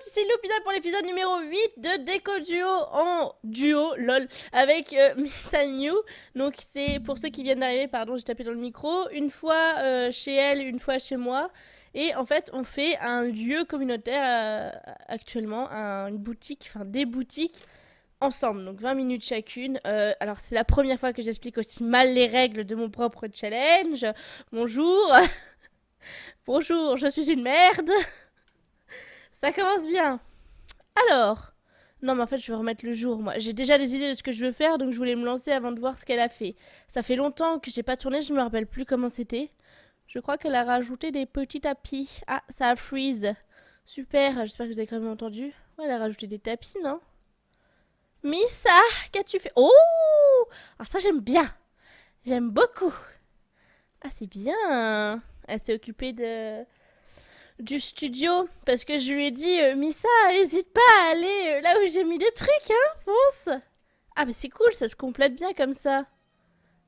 c'est l'hôpital pour l'épisode numéro 8 de Déco Duo en duo, lol, avec euh, Miss New. Donc c'est pour ceux qui viennent d'arriver, pardon, j'ai tapé dans le micro, une fois euh, chez elle, une fois chez moi. Et en fait, on fait un lieu communautaire euh, actuellement, une boutique, enfin des boutiques ensemble, donc 20 minutes chacune. alors c'est la première fois que j'explique aussi mal les règles de mon propre challenge. Bonjour. Bonjour, je suis une merde. Ça commence bien. Alors. Non, mais en fait, je vais remettre le jour, moi. J'ai déjà des idées de ce que je veux faire, donc je voulais me lancer avant de voir ce qu'elle a fait. Ça fait longtemps que j'ai pas tourné, je me rappelle plus comment c'était. Je crois qu'elle a rajouté des petits tapis. Ah, ça a freeze. Super, j'espère que vous avez quand même entendu. elle a rajouté des tapis, non Missa, qu'as-tu fait Oh Alors ça, j'aime bien. J'aime beaucoup. Ah, c'est bien. Elle s'est occupée de du studio parce que je lui ai dit Misa, euh, Missa, hésite pas à aller euh, là où j'ai mis des trucs, hein, fonce Ah, mais c'est cool, ça se complète bien comme ça.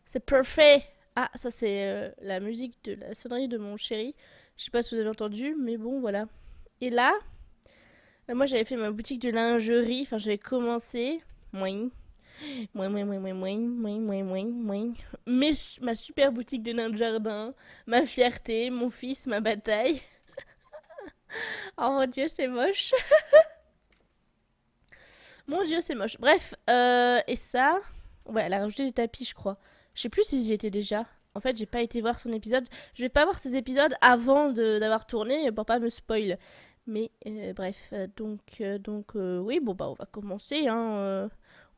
C'est parfait. Ah, ça c'est euh, la musique de la sonnerie de mon chéri. Je sais pas si vous avez entendu, mais bon, voilà. Et là, moi j'avais fait ma boutique de lingerie, enfin j'avais commencé. Moing, moing, moing, moing, moing, mouin, mouin, mouin, mouin, ma super boutique de linge de jardin, ma fierté, mon fils, ma bataille. oh mon dieu, c'est moche. mon dieu, c'est moche. Bref, euh, et ça. Ouais, elle a rajouté des tapis, je crois. Je sais plus si j'y étais déjà. En fait, j'ai pas été voir son épisode. Je vais pas voir ses épisodes avant d'avoir tourné pour pas me spoil. Mais euh, bref, euh, donc, donc oui, bon, bah, on va commencer. Hein,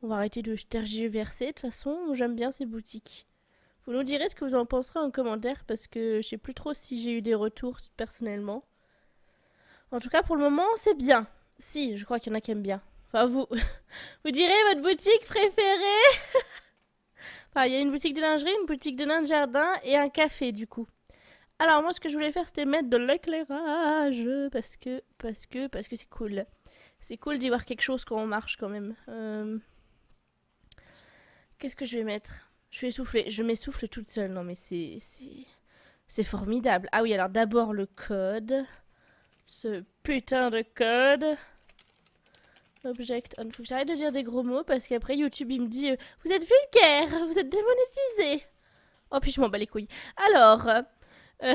on va arrêter de tergiverser. De toute façon, j'aime bien ces boutiques. Vous nous direz ce que vous en penserez en commentaire parce que je sais plus trop si j'ai eu des retours personnellement. En tout cas, pour le moment, c'est bien. Si, je crois qu'il y en a qui aiment bien. Enfin, vous, vous direz votre boutique préférée. enfin, il y a une boutique de lingerie, une boutique de nain de jardin et un café, du coup. Alors, moi, ce que je voulais faire, c'était mettre de l'éclairage parce que, parce que, parce que c'est cool. C'est cool d'y voir quelque chose quand on marche, quand même. Euh, qu'est-ce que je vais mettre Je suis essoufflée. Je m'essouffle toute seule. Non, mais c'est, c'est formidable. Ah oui, alors d'abord le code ce putain de code. Object on. Faut que j'arrête de dire des gros mots parce qu'après YouTube il me dit euh, Vous êtes vulgaire, vous êtes démonétisé. Oh, puis je m'en bats les couilles. Alors. faut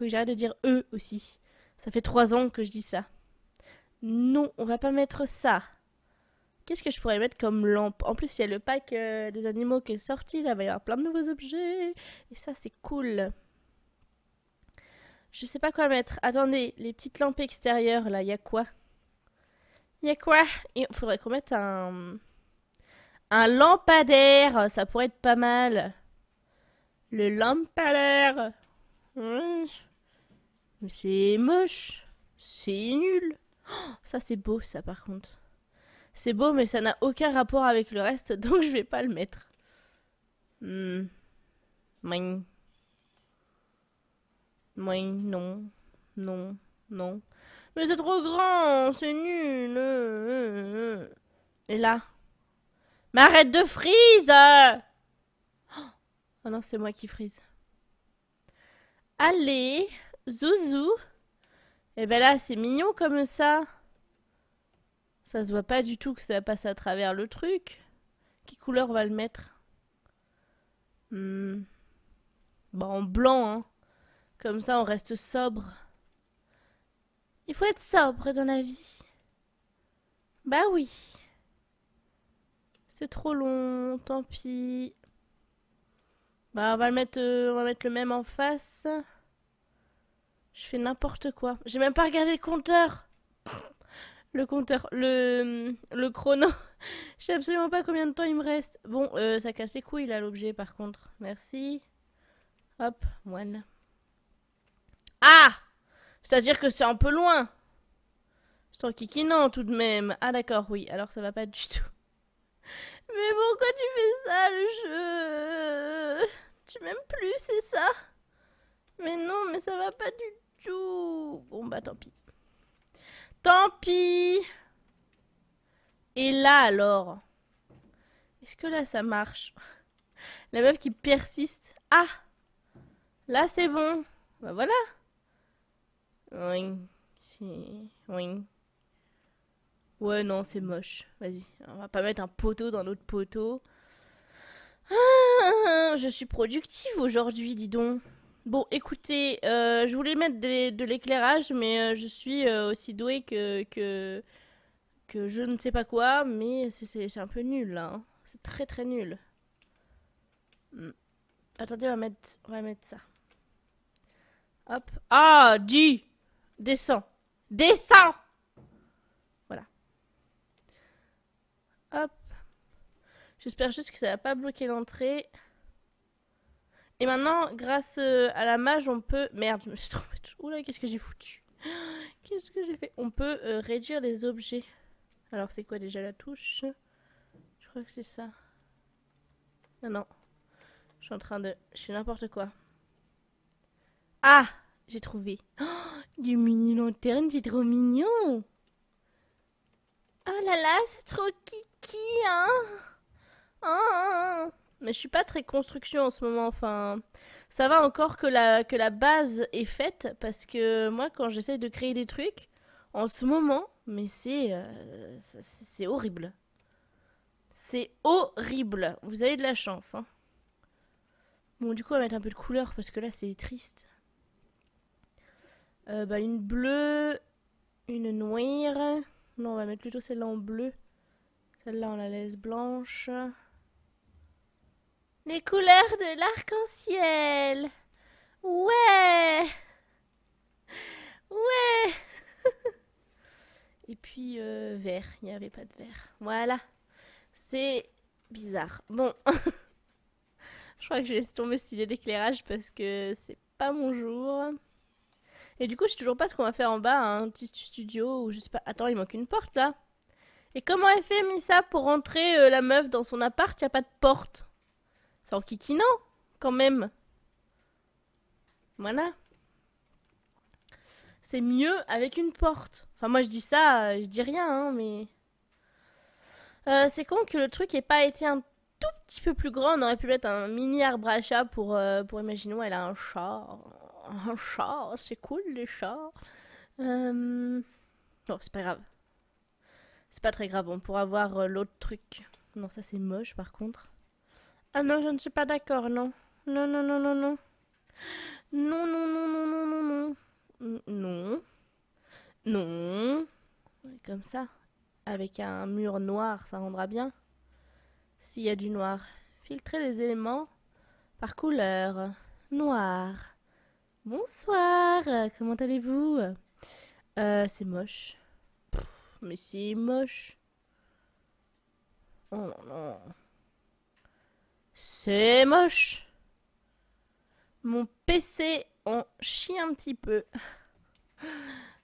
que j'arrête de dire eux aussi. Ça fait trois ans que je dis ça. Non, on va pas mettre ça. Qu'est-ce que je pourrais mettre comme lampe En plus, il y a le pack euh, des animaux qui est sorti. Là, il va y avoir plein de nouveaux objets. Et ça, c'est cool. Je sais pas quoi mettre. Attendez, les petites lampes extérieures, là, y a quoi Y a quoi Il faudrait qu'on mette un... Un lampadaire, ça pourrait être pas mal. Le lampadaire. Mmh. Mais c'est moche. C'est nul. Oh, ça c'est beau ça par contre. C'est beau mais ça n'a aucun rapport avec le reste donc je vais pas le mettre. Mmh non, non, non. Mais c'est trop grand, c'est nul. Et là. Mais arrête de frise Oh non, c'est moi qui frise. Allez, zouzou. Et eh ben là, c'est mignon comme ça. Ça se voit pas du tout que ça passe à travers le truc. Quelle couleur on va le mettre hmm. Bah en blanc, hein. Comme ça, on reste sobre. Il faut être sobre dans la vie. Bah oui. C'est trop long, tant pis. Bah, on va le mettre, euh, on va mettre le même en face. Je fais n'importe quoi. J'ai même pas regardé le compteur. Le compteur, le, le chrono. Je sais absolument pas combien de temps il me reste. Bon, euh, ça casse les couilles là l'objet par contre. Merci. Hop, moine. Ah C'est-à-dire que c'est un peu loin C'est qui non, tout de même. Ah d'accord, oui, alors ça va pas du tout. Mais pourquoi tu fais ça, le jeu Tu m'aimes plus, c'est ça Mais non, mais ça va pas du tout. Bon bah tant pis. Tant pis Et là alors Est-ce que là ça marche La meuf qui persiste. Ah Là c'est bon. Bah voilà oui. Oui. Ouais, non, c'est moche. Vas-y, on va pas mettre un poteau dans notre poteau. Ah, je suis productive aujourd'hui, dis donc. Bon, écoutez, euh, je voulais mettre de l'éclairage, mais euh, je suis euh, aussi douée que, que, que je ne sais pas quoi, mais c'est un peu nul, là. Hein. C'est très très nul. Hmm. Attendez, on va, mettre, va mettre ça. Hop. Ah, dit. Descends. Descends Voilà. Hop. J'espère juste que ça va pas bloquer l'entrée. Et maintenant, grâce euh, à la mage, on peut... Merde, je me suis trompée. Oula, qu'est-ce que j'ai foutu Qu'est-ce que j'ai fait On peut euh, réduire les objets. Alors, c'est quoi déjà la touche Je crois que c'est ça. Non, non. Je suis en train de... Je suis n'importe quoi. Ah j'ai trouvé. Oh, des mini-lanternes, c'est trop mignon. Oh là là, c'est trop kiki, hein oh. Mais je suis pas très construction en ce moment, enfin... Ça va encore que la, que la base est faite, parce que moi, quand j'essaie de créer des trucs, en ce moment, mais c'est... Euh, c'est horrible. C'est horrible. Vous avez de la chance, hein. Bon, du coup, on va mettre un peu de couleur, parce que là, c'est triste. Euh, ben, une bleue, une noire. Non, on va mettre plutôt celle-là en bleu. Celle-là, on la laisse blanche. Les couleurs de l'arc-en-ciel. Ouais. Ouais. Et puis euh, vert, il n'y avait pas de vert. Voilà. C'est bizarre. Bon. je crois que je laisse tomber ce stylet d'éclairage parce que c'est pas mon jour. Et du coup, je sais toujours pas ce qu'on va faire en bas, hein, un petit studio ou je sais pas. Attends, il manque une porte là. Et comment elle fait Missa pour rentrer euh, la meuf dans son appart, y a pas de porte C'est en kikinant quand même. Voilà. C'est mieux avec une porte. Enfin, moi je dis ça, euh, je dis rien, hein, mais. Euh, c'est con que le truc ait pas été un tout petit peu plus grand. On aurait pu mettre un mini arbre à chat pour, Imaginons, pour elle a un chat un chat, c'est cool les chats. Non, euh, oh, c'est pas grave. C'est pas très grave, on pourra voir euh, l'autre truc. Non, ça c'est moche par contre. Ah non, je ne suis pas d'accord, non. Non, non, non, non, non. Non, non, non, non, non, non, non. Non. Non. Comme ça. Avec un mur noir, ça rendra bien. S'il y a du noir. Filtrer les éléments par couleur. Noir. Bonsoir, euh, comment allez-vous euh, C'est moche. mais c'est moche. Oh non. C'est moche. Mon PC en chie un petit peu.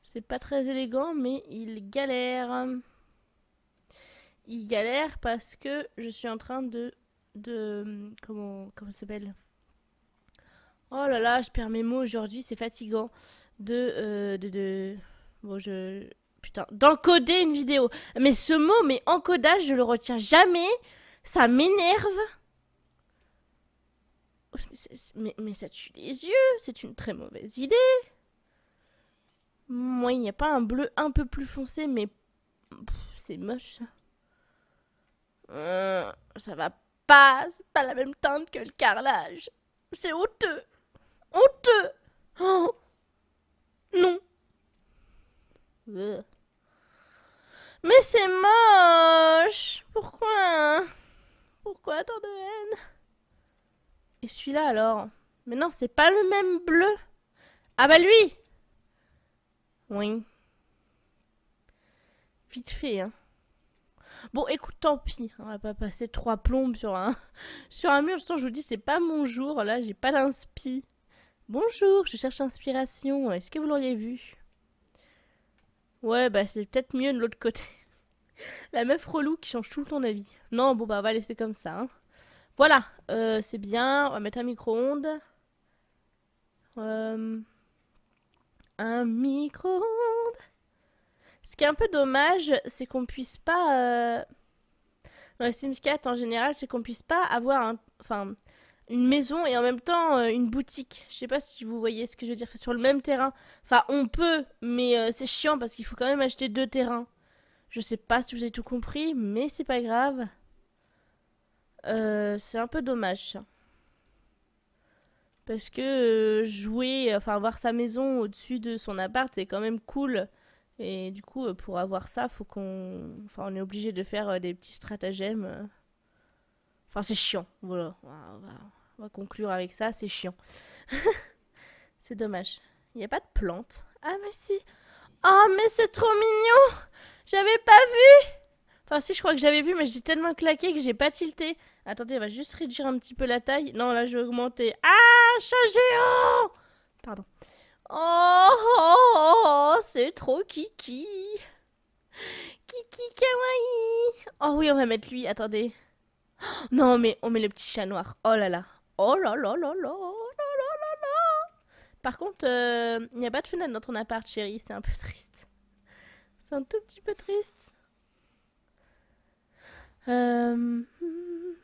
C'est pas très élégant, mais il galère. Il galère parce que je suis en train de... de comment, comment ça s'appelle Oh là là, je perds mes mots aujourd'hui, c'est fatigant. De, euh, de, de. Bon, je. Putain, d'encoder une vidéo. Mais ce mot, mais encodage, je le retiens jamais. Ça m'énerve. Oh, mais, ça tue les yeux, c'est une très mauvaise idée. Moi, il n'y a pas un bleu un peu plus foncé, mais c'est moche ça. Euh, ça va pas, c'est pas la même teinte que le carrelage. C'est honteux honteux. Oh. Non. Euh. Mais c'est moche. Pourquoi hein? Pourquoi tant de haine Et celui-là alors Mais non, c'est pas le même bleu. Ah bah lui Oui. Vite fait, hein. Bon, écoute, tant pis. Hein, on va pas passer trois plombes sur un, sur un mur. De toute je vous dis, c'est pas mon jour. Là, j'ai pas d'inspi. Bonjour, je cherche inspiration. Est-ce que vous l'auriez vu Ouais, bah c'est peut-être mieux de l'autre côté. La meuf relou qui change tout le avis. Non, bon bah on va laisser comme ça. Hein. Voilà, euh, c'est bien. On va mettre un micro-ondes. Euh, un micro-ondes. Ce qui est un peu dommage, c'est qu'on puisse pas... Euh, dans les Sims 4 en général, c'est qu'on puisse pas avoir un... Enfin, une maison et en même temps euh, une boutique. Je sais pas si vous voyez ce que je veux dire. Sur le même terrain. Enfin, on peut, mais euh, c'est chiant parce qu'il faut quand même acheter deux terrains. Je sais pas si vous avez tout compris, mais c'est pas grave. Euh, c'est un peu dommage Parce que jouer, enfin avoir sa maison au-dessus de son appart, c'est quand même cool. Et du coup, pour avoir ça, faut qu'on, enfin, on est obligé de faire des petits stratagèmes. Enfin, c'est chiant. Voilà. On va, conclure avec ça. C'est chiant. c'est dommage. Il n'y a pas de plantes. Ah, mais si. Oh, mais c'est trop mignon. J'avais pas vu. Enfin, si, je crois que j'avais vu, mais j'ai tellement claqué que j'ai pas tilté. Attendez, on va juste réduire un petit peu la taille. Non, là, je vais augmenter. Ah, chat géant Pardon. Oh, oh, oh c'est trop kiki. Kiki kawaii. Oh oui, on va mettre lui. Attendez. Non, mais on met le petit chat noir. Oh là là. Oh là là là là. Oh là, là, là. Par contre, euh, il n'y a pas de fenêtre dans ton appart, chérie. C'est un peu triste. C'est un tout petit peu triste. Euh,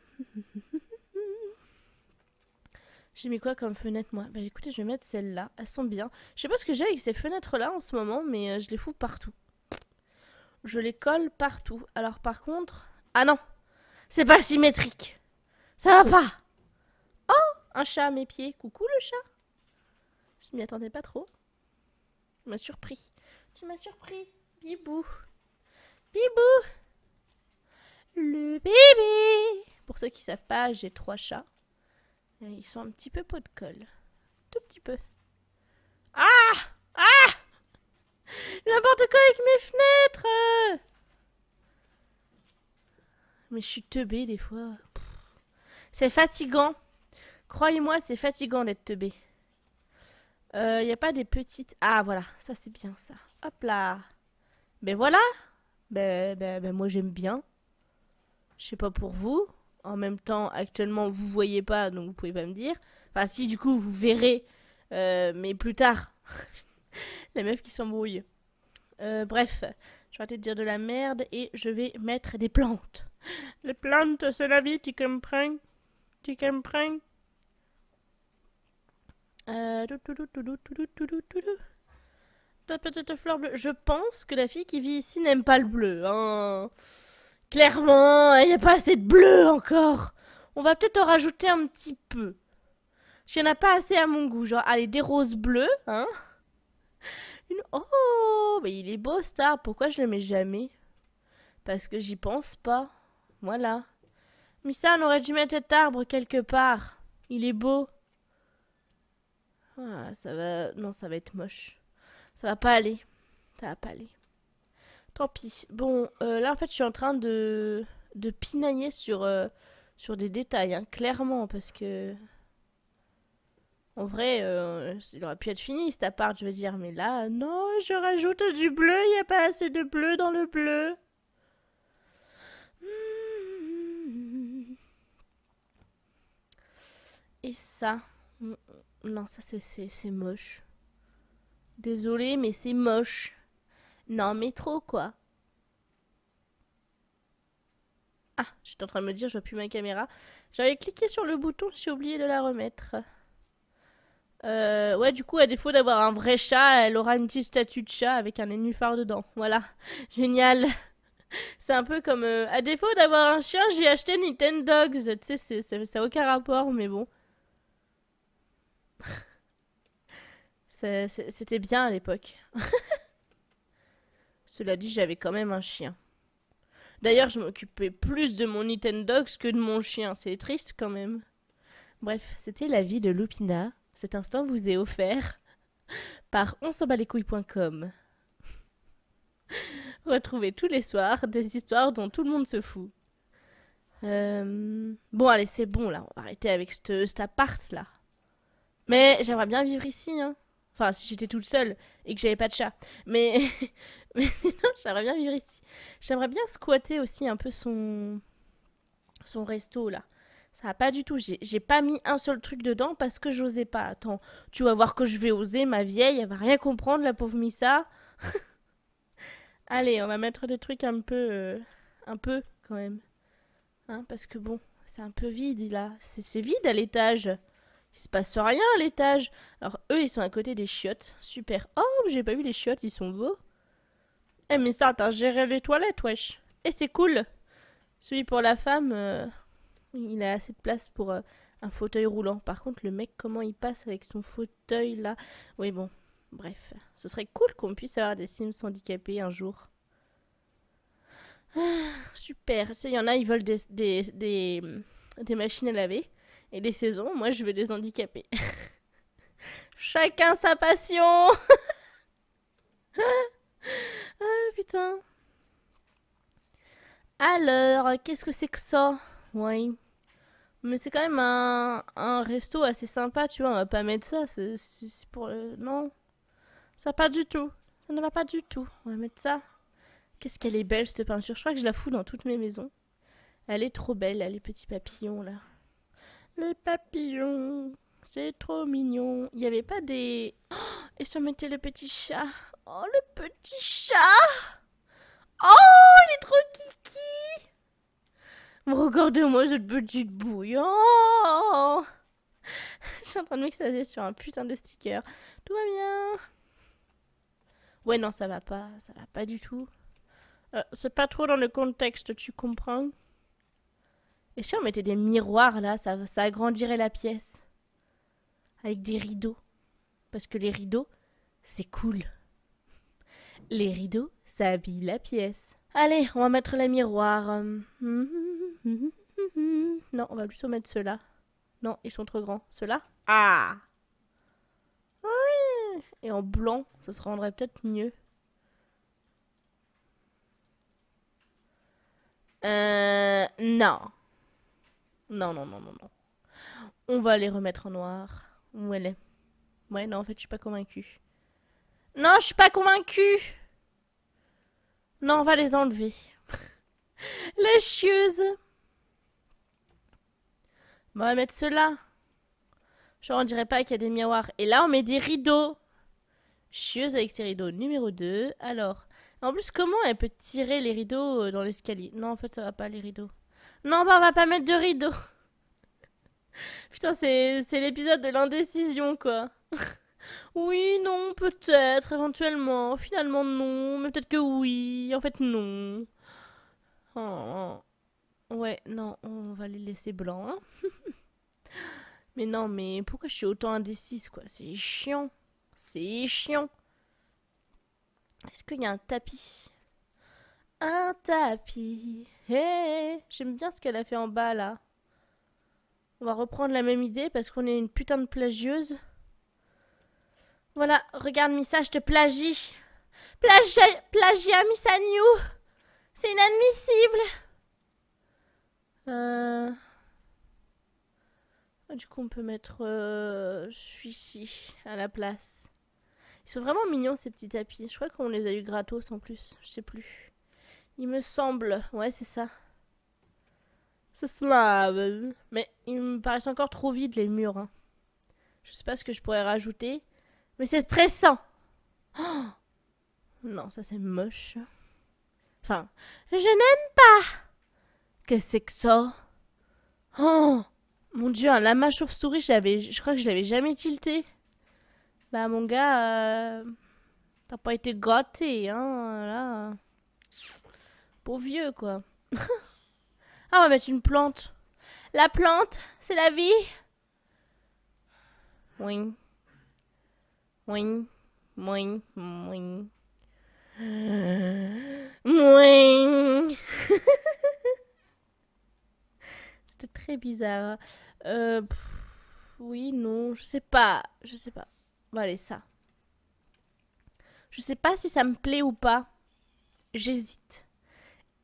j'ai mis quoi comme fenêtre moi Bah écoutez, je vais mettre celle-là. Elles sont bien. Je sais pas ce que j'ai avec ces fenêtres-là en ce moment, mais euh, je les fous partout. Je les colle partout. Alors par contre... Ah non c'est pas symétrique. Ça va pas. Oh, un chat à mes pieds. Coucou le chat. Je m'y attendais pas trop. Tu m'as surpris. Tu m'as surpris. Bibou. Bibou. Le bébé. Pour ceux qui savent pas, j'ai trois chats. ils sont un petit peu pot de colle. Tout petit peu. Ah Ah N'importe quoi avec mes fenêtres mais je suis teubée des fois. C'est fatigant. Croyez-moi, c'est fatigant d'être teubée. Il euh, n'y a pas des petites... Ah voilà, ça c'est bien ça. Hop là. Mais ben voilà. Ben, ben, ben moi j'aime bien. Je sais pas pour vous. En même temps, actuellement, vous voyez pas, donc vous pouvez pas me dire. Enfin si, du coup, vous verrez. Euh, mais plus tard. Les meufs qui s'embrouillent. Euh, bref, je vais arrêter de dire de la merde et je vais mettre des plantes. Les plantes, c'est la vie, tu comprends Tu comprends euh, Ta petite fleur bleue. Je pense que la fille qui vit ici n'aime pas le bleu. Hein. Clairement, il hein, n'y a pas assez de bleu encore. On va peut-être en rajouter un petit peu. Il n'y en a pas assez à mon goût. Genre, allez, des roses bleues, hein. Oh, mais il est beau, Star. Pourquoi je le mets jamais Parce que j'y pense pas. Voilà. Mais ça, on aurait dû mettre cet arbre quelque part. Il est beau. Ah, ça va... Non, ça va être moche. Ça va pas aller. Ça va pas aller. Tant pis. Bon, euh, là, en fait, je suis en train de, de pinailler sur, euh, sur des détails, hein, clairement, parce que... En vrai, euh, il aurait pu être fini cet appart, je veux dire, mais là, non, je rajoute du bleu, il n'y a pas assez de bleu dans le bleu. Et ça. Non, ça c'est moche. Désolée, mais c'est moche. Non, mais trop quoi. Ah, j'étais en train de me dire, je vois plus ma caméra. J'avais cliqué sur le bouton, j'ai oublié de la remettre. Euh, ouais, du coup, à défaut d'avoir un vrai chat, elle aura une petite statue de chat avec un nénuphar dedans. Voilà, génial. C'est un peu comme... Euh, à défaut d'avoir un chien, j'ai acheté Nintendo Dogs. Tu sais, ça n'a aucun rapport, mais bon. C'était bien à l'époque. Cela dit, j'avais quand même un chien. D'ailleurs, je m'occupais plus de mon Nintendox que de mon chien. C'est triste quand même. Bref, c'était la vie de Lupina. Cet instant vous est offert par onsenbalécouille.com. Retrouvez tous les soirs des histoires dont tout le monde se fout. Euh, bon, allez, c'est bon là. On va arrêter avec cet appart là. Mais j'aimerais bien vivre ici, hein. Enfin, si j'étais toute seule et que j'avais pas de chat. Mais, mais sinon, j'aimerais bien vivre ici. J'aimerais bien squatter aussi un peu son, son resto là. Ça a pas du tout. J'ai pas mis un seul truc dedans parce que j'osais pas. Attends, tu vas voir que je vais oser, ma vieille. Elle va rien comprendre, la pauvre Missa. Allez, on va mettre des trucs un peu. Euh, un peu, quand même. Hein, parce que bon, c'est un peu vide là. C'est vide à l'étage. Il se passe rien à l'étage. Alors eux, ils sont à côté des chiottes. Super. Oh, j'ai pas vu les chiottes, ils sont beaux. Eh mais ça, t'as géré les toilettes, wesh. Et eh, c'est cool. Celui pour la femme, euh, il a assez de place pour euh, un fauteuil roulant. Par contre, le mec, comment il passe avec son fauteuil là Oui, bon, bref. Ce serait cool qu'on puisse avoir des Sims handicapés un jour. Ah, super. Tu sais, il y en a, ils veulent des, des, des machines à laver. Et les saisons, moi, je vais les handicaper. Chacun sa passion Ah putain Alors, qu'est-ce que c'est que ça Oui. Mais c'est quand même un, resto assez sympa, tu vois. On va pas mettre ça. C'est pour. non. Ça pas du tout. Ça ne va pas du tout. On va mettre ça. Qu'est-ce qu'elle est belle cette peinture. Je crois que je la fous dans toutes mes maisons. Elle est trop belle, elle les petits papillons là. Les papillons, c'est trop mignon. Il n'y avait pas des... Oh, et se mettait le petit chat. Oh, le petit chat Oh, il est trop kiki regardez moi cette petite bouillon J'ai Je suis en train de sur un putain de sticker. Tout va bien Ouais, non, ça va pas. Ça va pas du tout. Euh, c'est pas trop dans le contexte, tu comprends et si on mettait des miroirs là, ça, agrandirait la pièce. Avec des rideaux. Parce que les rideaux, c'est cool. Les rideaux, ça habille la pièce. Allez, on va mettre les miroirs. Non, on va plutôt mettre ceux-là. Non, ils sont trop grands. Ceux-là Ah Oui Et en blanc, ça se rendrait peut-être mieux. Euh. Non. Non, non, non, non, non. On va les remettre en noir. Où elle est Ouais, non, en fait, je suis pas convaincue. Non, je suis pas convaincue Non, on va les enlever. les chieuses On va mettre ceux-là. Genre, on dirait pas qu'il y a des miroirs. Et là, on met des rideaux. Chieuse avec ses rideaux numéro 2. Alors, en plus, comment elle peut tirer les rideaux euh, dans l'escalier Non, en fait, ça va pas, les rideaux. Non, bah on va pas mettre de rideau. Putain, c'est l'épisode de l'indécision, quoi. oui, non, peut-être, éventuellement. Finalement, non. Mais peut-être que oui. En fait, non. Oh, ouais, non, on va les laisser blancs. Hein. mais non, mais pourquoi je suis autant indécise, quoi C'est chiant. C'est chiant. Est-ce qu'il y a un tapis Un tapis. Hey, j'aime bien ce qu'elle a fait en bas là. On va reprendre la même idée parce qu'on est une putain de plagieuse. Voilà, regarde ça, je te plagie. Plagia, plagia Missa New. C'est inadmissible. Euh. Du coup, on peut mettre Je euh, suis ci à la place. Ils sont vraiment mignons ces petits tapis. Je crois qu'on les a eu gratos en plus. Je sais plus. Il me semble. Ouais, c'est ça. C'est Mais il me paraissent encore trop vides, les murs. Hein. Je sais pas ce que je pourrais rajouter. Mais c'est stressant. Oh non, ça c'est moche. Enfin, je n'aime pas. Qu'est-ce que c'est que ça Oh Mon dieu, un lama chauve-souris, je crois que je l'avais jamais tilté. Bah mon gars, euh, t'as pas été gâté, hein, là vieux, quoi. ah, on va mettre une plante. La plante, c'est la vie. Oui. Oui. Oui. Oui. C'était très bizarre. Hein. Euh, oui, non, je sais pas. Je sais pas. Bon, allez, ça. Je sais pas si ça me plaît ou pas. J'hésite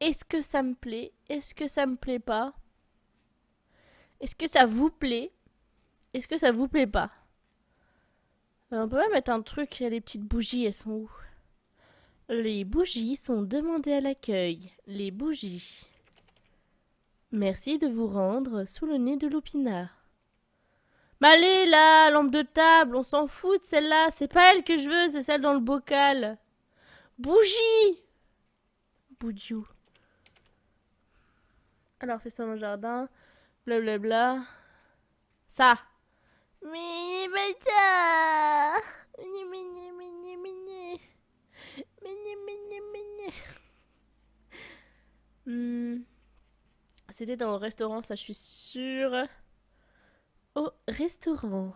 est-ce que ça me plaît Est-ce que ça me plaît pas Est-ce que ça vous plaît Est-ce que ça vous plaît pas ben, On peut même mettre un truc, les petites bougies, elles sont où Les bougies sont demandées à l'accueil. Les bougies. Merci de vous rendre sous le nez de l'opinard. Mais allez là, lampe de table, on s'en fout de celle-là, c'est pas elle que je veux, c'est celle dans le bocal. Bougie Boudjou alors, fais ça dans le jardin. Blablabla. Ça. Mini ça Mini mini mini mini. Mini mini mini. Hmm. C'était dans le restaurant, ça je suis sûre. Au restaurant.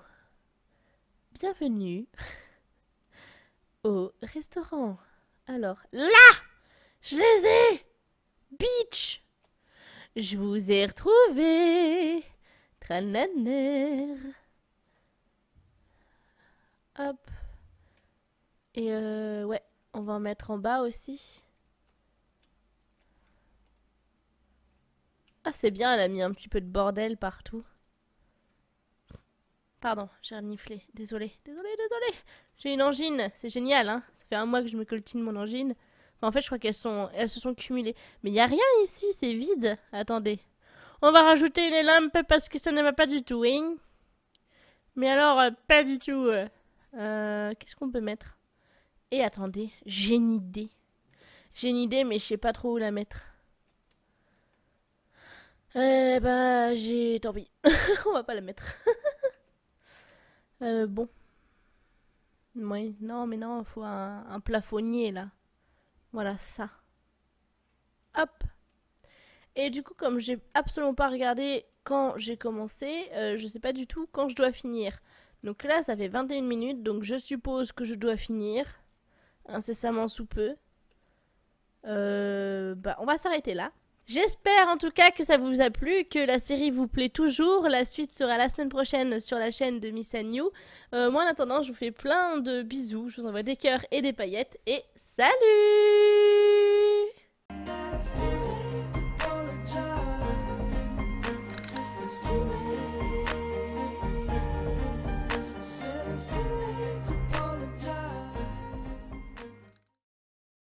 Bienvenue au restaurant. Alors, là Je les ai Bitch je vous ai retrouvé. Trananer. Hop. Et euh, ouais, on va en mettre en bas aussi. Ah, c'est bien, elle a mis un petit peu de bordel partout. Pardon, j'ai reniflé. désolé, désolé, désolé. J'ai une angine, c'est génial, hein. Ça fait un mois que je me coltine mon angine. En fait, je crois qu'elles sont, elles se sont cumulées. Mais il n'y a rien ici, c'est vide. Attendez. On va rajouter une lampe parce que ça ne va pas du tout, hein. Mais alors, euh, pas du tout. Euh. Euh, qu'est-ce qu'on peut mettre Et attendez, j'ai une idée. J'ai une idée, mais je sais pas trop où la mettre. Eh bah, j'ai... Tant pis. On va pas la mettre. bon. non, mais non, faut un plafonnier, là. Voilà ça. Hop. Et du coup, comme j'ai absolument pas regardé quand j'ai commencé, euh, je sais pas du tout quand je dois finir. Donc là, ça fait 21 minutes, donc je suppose que je dois finir incessamment sous peu. Euh, bah, on va s'arrêter là. J'espère en tout cas que ça vous a plu, que la série vous plaît toujours. La suite sera la semaine prochaine sur la chaîne de Miss New. Euh, moi en attendant, je vous fais plein de bisous. Je vous envoie des cœurs et des paillettes. Et salut